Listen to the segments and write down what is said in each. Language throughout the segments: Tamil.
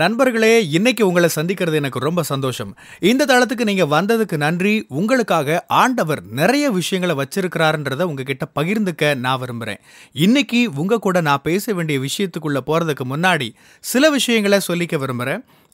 நண்பர்களே இன்னைக்கு உங்களை சந்திக்கிறது எனக்கு ரொம்ப சந்தோஷம் இந்த தளத்துக்கு நீங்க வந்ததுக்கு நன்றி உங்களுக்காக ஆண்டவர் நிறைய விஷயங்களை வச்சிருக்கிறாருன்றத உங்ககிட்ட பகிர்ந்துக்க நான் விரும்புகிறேன் இன்னைக்கு உங்க கூட நான் பேச வேண்டிய விஷயத்துக்குள்ள போறதுக்கு முன்னாடி சில விஷயங்களை சொல்லிக்க விரும்புகிறேன்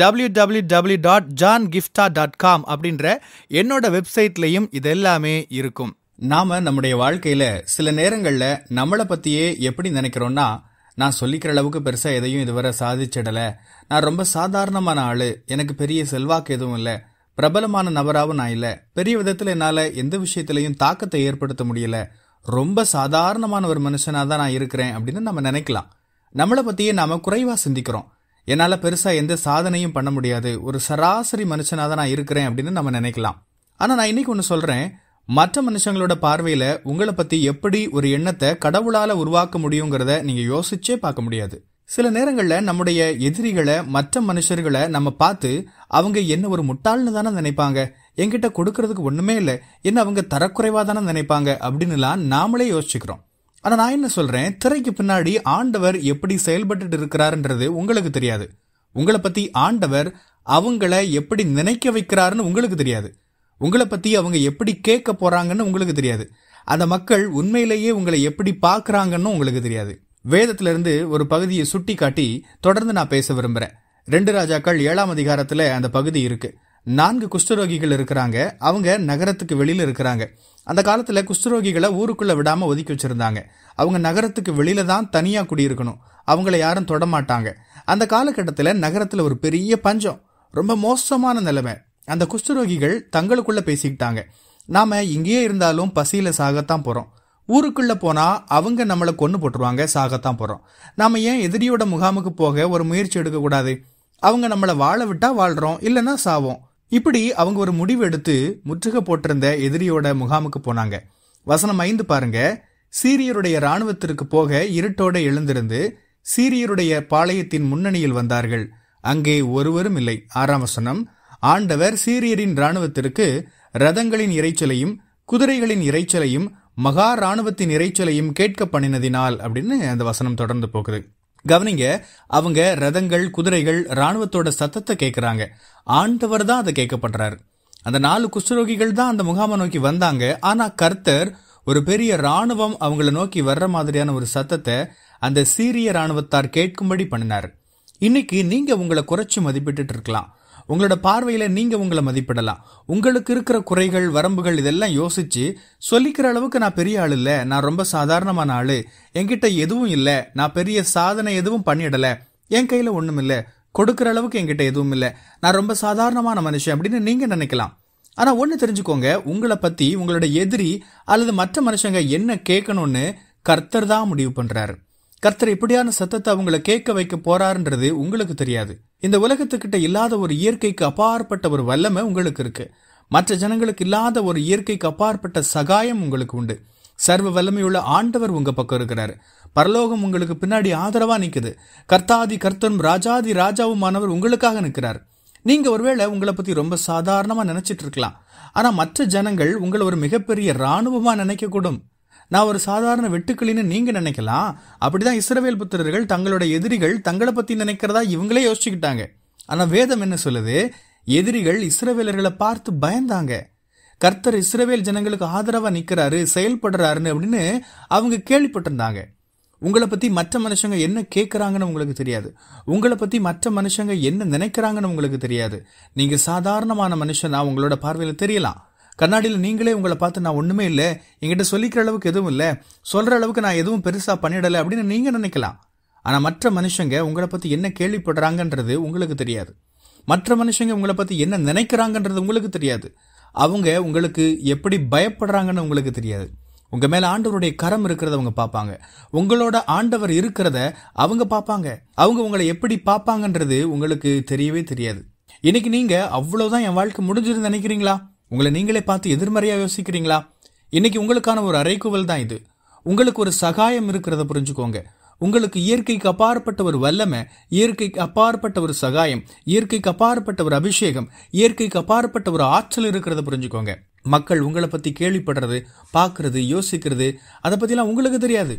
W W W dot John Gifta dot com அப்படின்ற என்னோட வெப்சைட்லையும் இது எல்லாமே இருக்கும் நாம நம்முடைய வாழ்க்கையில சில நேரங்கள்ல நம்மளை பத்தியே எப்படி நினைக்கிறோம்னா நான் சொல்லிக்கிற அளவுக்கு பெருசாக எதையும் இதுவரை சாதிச்சிடல நான் ரொம்ப சாதாரணமான ஆள் எனக்கு பெரிய செல்வாக்கு எதுவும் இல்லை பிரபலமான நபராகவும் நான் இல்லை பெரிய விதத்தில் என்னால் எந்த விஷயத்திலையும் தாக்கத்தை ஏற்படுத்த முடியல ரொம்ப சாதாரணமான ஒரு மனுஷனாக தான் நான் இருக்கிறேன் அப்படின்னு நம்ம நினைக்கலாம் நம்மளை பற்றியே நாம் குறைவாக சிந்திக்கிறோம் என்னால் பெருசாக எந்த சாதனையும் பண்ண முடியாது ஒரு சராசரி மனுஷனாக தான் நான் இருக்கிறேன் அப்படின்னு நம்ம நினைக்கலாம் ஆனால் நான் இன்னைக்கு ஒன்று சொல்கிறேன் மற்ற மனுஷங்களோட பார்வையில் உங்களை பற்றி எப்படி ஒரு எண்ணத்தை கடவுளால் உருவாக்க முடியுங்கிறத நீங்கள் யோசிச்சே பார்க்க முடியாது சில நேரங்களில் நம்முடைய எதிரிகளை மற்ற மனுஷர்களை நம்ம பார்த்து அவங்க என்ன ஒரு முட்டாள்னு தானே நினைப்பாங்க என்கிட்ட கொடுக்கறதுக்கு ஒன்றுமே இல்லை என்ன அவங்க தரக்குறைவாக தானே நினைப்பாங்க அப்படின்னுலாம் நாமளே யோசிச்சுக்கிறோம் ஆனா நான் என்ன சொல்றேன் திரைக்கு பின்னாடி ஆண்டவர் எப்படி செயல்பட்டு இருக்கிறாருன்றது உங்களுக்கு தெரியாது உங்களை பத்தி ஆண்டவர் அவங்கள எப்படி நினைக்க வைக்கிறாருன்னு உங்களுக்கு தெரியாது உங்களை பத்தி அவங்க எப்படி கேட்க போறாங்கன்னு உங்களுக்கு தெரியாது அந்த மக்கள் உண்மையிலேயே உங்களை எப்படி பாக்குறாங்கன்னு உங்களுக்கு தெரியாது வேதத்திலிருந்து ஒரு பகுதியை சுட்டி காட்டி தொடர்ந்து நான் பேச விரும்புகிறேன் ரெண்டு ராஜாக்கள் ஏழாம் அதிகாரத்தில் அந்த பகுதி இருக்குது நான்கு குஷ்டரோகிகள் இருக்கிறாங்க அவங்க நகரத்துக்கு வெளியில் இருக்கிறாங்க அந்த காலத்தில் குஷ்டரோகிகளை ஊருக்குள்ளே விடாமல் ஒதுக்கி வச்சுருந்தாங்க அவங்க நகரத்துக்கு வெளியில தான் தனியாக குடியிருக்கணும் அவங்கள யாரும் தொடமாட்டாங்க அந்த காலகட்டத்தில் நகரத்தில் ஒரு பெரிய பஞ்சம் ரொம்ப மோசமான நிலைமை அந்த குஷ்டரோகிகள் தங்களுக்குள்ளே பேசிக்கிட்டாங்க நாம் இங்கேயே இருந்தாலும் பசியில் சாகத்தான் போகிறோம் ஊருக்குள்ளே போனால் அவங்க நம்மளை கொண்டு போட்டுருவாங்க சாகத்தான் போகிறோம் நாம் ஏன் எதிரியோட முகாமுக்கு போக ஒரு முயற்சி எடுக்கக்கூடாது அவங்க நம்மளை வாழ விட்டால் வாழ்கிறோம் இல்லைன்னா சாவோம் இப்படி அவங்க ஒரு முடிவு எடுத்து முற்றுக போட்டிருந்த எதிரியோட முகாமுக்கு போனாங்க வசனம் ஐந்து பாருங்க சீரியருடைய இராணுவத்திற்கு போக இருட்டோட எழுந்திருந்து சீரியருடைய பாளையத்தின் முன்னணியில் வந்தார்கள் அங்கே ஒருவரும் இல்லை ஆறாம் வசனம் ஆண்டவர் சீரியரின் இராணுவத்திற்கு ரதங்களின் இறைச்சலையும் குதிரைகளின் இறைச்சலையும் மகா இராணுவத்தின் இறைச்சலையும் கேட்க பண்ணினதினால் அப்படின்னு அந்த வசனம் தொடர்ந்து போகுது கவனிங்க அவங்க ரதங்கள் குதிரைகள் ராணுவத்தோட சத்தத்தை கேட்குறாங்க ஆண்டவர் தான் அதை கேட்கப்படுறாரு அந்த நாலு குஷ்டரோகிகள் தான் அந்த முகாமை நோக்கி வந்தாங்க ஆனா கர்த்தர் ஒரு பெரிய ராணுவம் அவங்கள நோக்கி வர்ற மாதிரியான ஒரு சத்தத்தை அந்த சீரிய ராணுவத்தார் கேட்கும்படி பண்ணினார் இன்னைக்கு நீங்க உங்களை குறைச்சி மதிப்பிட்டு இருக்கலாம் உங்களோட பார்வையில நீங்க உங்களை மதிப்பிடலாம் உங்களுக்கு இருக்கிற குறைகள் வரம்புகள் இதெல்லாம் யோசிச்சு சொல்லிக்கிற அளவுக்கு நான் பெரிய ஆள் இல்லை நான் ரொம்ப சாதாரணமான ஆளு என்கிட்ட எதுவும் இல்லை நான் பெரிய சாதனை எதுவும் பண்ணிடல என் கையில ஒண்ணும் இல்ல கொடுக்குற அளவுக்கு என்கிட்ட எதுவும் இல்லை நான் ரொம்ப சாதாரணமான மனுஷன் அப்படின்னு நீங்க நினைக்கலாம் ஆனா ஒன்று தெரிஞ்சுக்கோங்க உங்களை பத்தி உங்களோட எதிரி அல்லது மற்ற மனுஷங்க என்ன கேட்கணும்னு கர்த்தர் தான் முடிவு பண்றாரு கர்த்தர் இப்படியான சத்தத்தை அவங்கள கேட்க வைக்க போறாருன்றது உங்களுக்கு தெரியாது இந்த உலகத்துக்கிட்ட இல்லாத ஒரு இயற்கைக்கு அப்பாற்பட்ட ஒரு வல்லமை உங்களுக்கு இருக்கு மற்ற ஜனங்களுக்கு இல்லாத ஒரு இயற்கைக்கு அப்பாற்பட்ட சகாயம் உங்களுக்கு உண்டு சர்வ வல்லமையுள்ள ஆண்டவர் உங்க பக்கம் இருக்கிறாரு பரலோகம் உங்களுக்கு பின்னாடி ஆதரவா நிக்குது கர்த்தாதி கர்த்தனும் ராஜாதி ராஜாவுமானவர் உங்களுக்காக நிற்கிறார் நீங்க ஒருவேளை உங்களை பத்தி ரொம்ப சாதாரணமா நினைச்சிட்டு இருக்கலாம் ஆனா மற்ற ஜனங்கள் உங்களை ஒரு மிகப்பெரிய இராணுவமா நினைக்கக்கூடும் நான் ஒரு சாதாரண வெட்டுக்களின்னு நீங்க நினைக்கலாம் அப்படிதான் இஸ்ரவேல் புத்திரர்கள் தங்களோட எதிரிகள் தங்களை பத்தி நினைக்கிறதா இவங்களே யோசிச்சுக்கிட்டாங்க ஆனா வேதம் என்ன சொல்லுது எதிரிகள் இஸ்ரவேலர்களை பார்த்து பயந்தாங்க கர்த்தர் இஸ்ரவேல் ஜனங்களுக்கு ஆதரவா நிக்கிறாரு செயல்படுறாருன்னு அப்படின்னு அவங்க கேள்விப்பட்டிருந்தாங்க உங்களை பத்தி மற்ற மனுஷங்க என்ன கேட்குறாங்கன்னு உங்களுக்கு தெரியாது உங்களை பத்தி மற்ற மனுஷங்க என்ன நினைக்கிறாங்கன்னு உங்களுக்கு தெரியாது நீங்க சாதாரணமான மனுஷனா உங்களோட பார்வையில் தெரியலாம் கண்ணாடியில் நீங்களே உங்களை பார்த்து நான் ஒன்றுமே இல்லை என்கிட்ட சொல்லிக்கிற அளவுக்கு எதுவும் இல்லை சொல்கிற அளவுக்கு நான் எதுவும் பெருசாக பண்ணிடலை அப்படின்னு நீங்கள் நினைக்கலாம் ஆனால் மற்ற மனுஷங்க உங்களை பற்றி என்ன கேள்விப்படுறாங்கன்றது உங்களுக்கு தெரியாது மற்ற மனுஷங்க உங்களை பற்றி என்ன நினைக்கிறாங்கன்றது உங்களுக்கு தெரியாது அவங்க உங்களுக்கு எப்படி பயப்படுறாங்கன்னு உங்களுக்கு தெரியாது உங்கள் மேலே ஆண்டவருடைய கரம் இருக்கிறத அவங்க பார்ப்பாங்க உங்களோட ஆண்டவர் இருக்கிறத அவங்க பார்ப்பாங்க அவங்க உங்களை எப்படி பார்ப்பாங்கன்றது உங்களுக்கு தெரியவே தெரியாது இன்னைக்கு நீங்கள் அவ்வளோதான் என் வாழ்க்கை முடிஞ்சிருந்து நினைக்கிறீங்களா உங்களை நீங்களே பார்த்து எதிர்மறையா யோசிக்கிறீங்களா இன்னைக்கு உங்களுக்கான ஒரு அரைக்குவல் தான் இது உங்களுக்கு ஒரு சகாயம் இருக்கிறத புரிஞ்சுக்கோங்க உங்களுக்கு இயற்கைக்கு அப்பாற்பட்ட ஒரு வல்லமை இயற்கைக்கு அப்பாற்பட்ட ஒரு சகாயம் இயற்கைக்கு அப்பாற்பட்ட ஒரு அபிஷேகம் இயற்கைக்கு அப்பாற்பட்ட ஒரு ஆற்றல் இருக்கிறத புரிஞ்சுக்கோங்க மக்கள் உங்களை பத்தி கேள்விப்படுறது பார்க்கறது யோசிக்கிறது அதை பத்திலாம் உங்களுக்கு தெரியாது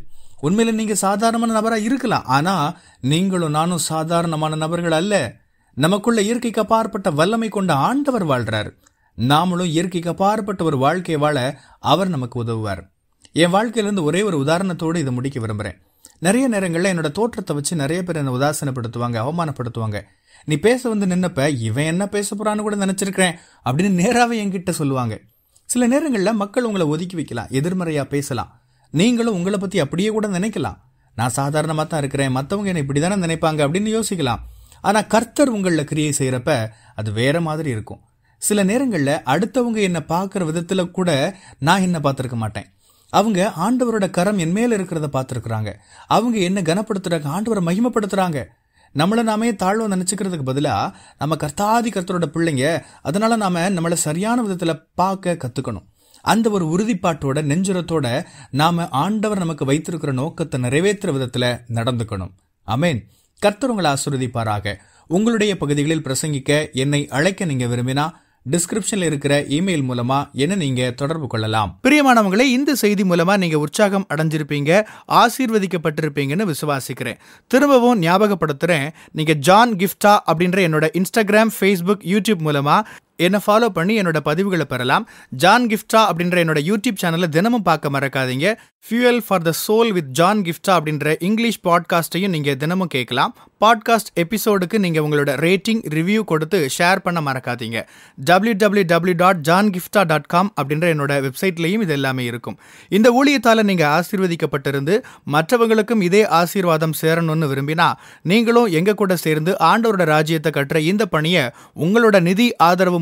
உண்மையில நீங்க சாதாரணமான நபரா இருக்கலாம் ஆனா நீங்களும் நானும் சாதாரணமான நபர்கள் அல்ல நமக்குள்ள இயற்கைக்கு அப்பாற்பட்ட வல்லமை கொண்ட ஆண்டவர் வாழ்றாரு நாமளும் இயற்கைக்கு அப்பாற்பட்ட ஒரு வாழ்க்கையை வாழ அவர் நமக்கு உதவுவார் என் வாழ்க்கையிலேருந்து ஒரே ஒரு உதாரணத்தோடு இதை முடிக்க விரும்புகிறேன் நிறைய நேரங்களில் என்னோட தோற்றத்தை வச்சு நிறைய பேர் என்னை உதாசனப்படுத்துவாங்க அவமானப்படுத்துவாங்க நீ பேச வந்து நின்னப்ப இவன் என்ன பேச போறான்னு கூட நினச்சிருக்கிறேன் அப்படின்னு நேராகவே என்கிட்ட சொல்லுவாங்க சில நேரங்களில் மக்கள் உங்களை ஒதுக்கி வைக்கலாம் எதிர்மறையாக பேசலாம் நீங்களும் உங்களை பற்றி அப்படியே கூட நினைக்கலாம் நான் சாதாரணமாக தான் இருக்கிறேன் மற்றவங்க என்னை இப்படி தானே நினைப்பாங்க அப்படின்னு யோசிக்கலாம் ஆனால் கர்த்தர் உங்களில் கிரியை செய்கிறப்ப அது வேற மாதிரி இருக்கும் சில நேரங்களில் அடுத்தவங்க என்னை பார்க்குற விதத்தில் கூட நான் என்ன பார்த்துருக்க மாட்டேன் அவங்க ஆண்டவரோட கரம் என் மேல இருக்கிறத பார்த்துருக்குறாங்க அவங்க என்ன கனப்படுத்துறாங்க ஆண்டவரை மகிமப்படுத்துறாங்க நம்மளை நாமே தாழ்வு நினச்சிக்கிறதுக்கு பதிலாக நம்ம கர்த்தாதி கர்த்தரோட பிள்ளைங்க அதனால நாம நம்மளை சரியான விதத்தில் பார்க்க கற்றுக்கணும் அந்த ஒரு உறுதிப்பாட்டோட நெஞ்சுரத்தோட நாம ஆண்டவர் நமக்கு வைத்திருக்கிற நோக்கத்தை நிறைவேற்றுற விதத்தில் நடந்துக்கணும் அமேன் கர்த்தர் உங்களை ஆசிர்வதிப்பாராக உங்களுடைய பகுதிகளில் பிரசங்கிக்க என்னை அழைக்க நீங்கள் விரும்பினா டிஸ்கிரிப்ஷன்ல இருக்கிற இமெயில் மூலமா என்ன நீங்க தொடர்பு கொள்ளலாம் பிரியமானவங்களே இந்த செய்தி மூலமா நீங்க உற்சாகம் அடைஞ்சிருப்பீங்க ஆசீர்வதிக்கப்பட்டிருப்பீங்கன்னு விசுவாசிக்கிறேன் திரும்பவும் ஞாபகப்படுத்துறேன் நீங்க ஜான் கிஃப்டா அப்படின்ற என்னோட இன்ஸ்டாகிராம் ஃபேஸ்புக் யூடியூப் மூலமா என்னை ஃபாலோ பண்ணி என்னோட பதிவுகளை பெறலாம் ஜான் கிஃப்டா அப்படின்ற என்னோட யூடியூப் சேனலில் தினமும் பார்க்க மறக்காதீங்க fuel for the soul with John Gifta அப்படின்ற இங்கிலீஷ் பாட்காஸ்ட்டையும் நீங்கள் தினமும் கேட்கலாம் பாட்காஸ்ட் எபிசோடுக்கு நீங்கள் உங்களோட ரேட்டிங் ரிவ்யூ கொடுத்து ஷேர் பண்ண மறக்காதீங்க W W W dot John Gifta dot com அப்படின்ற என்னோட வெப்சைட்லேயும் இது எல்லாமே இருக்கும் இந்த ஊழியத்தால் நீங்கள் ஆசீர்வதிக்கப்பட்டிருந்து மற்றவங்களுக்கும் இதே ஆசீர்வாதம் சேரணும்னு விரும்பினா நீங்களும் எங்கள் கூட சேர்ந்து ஆண்டவரோட ராஜ்யத்தை கட்டுற இந்த பணியை உங்களோட நிதி ஆதரவு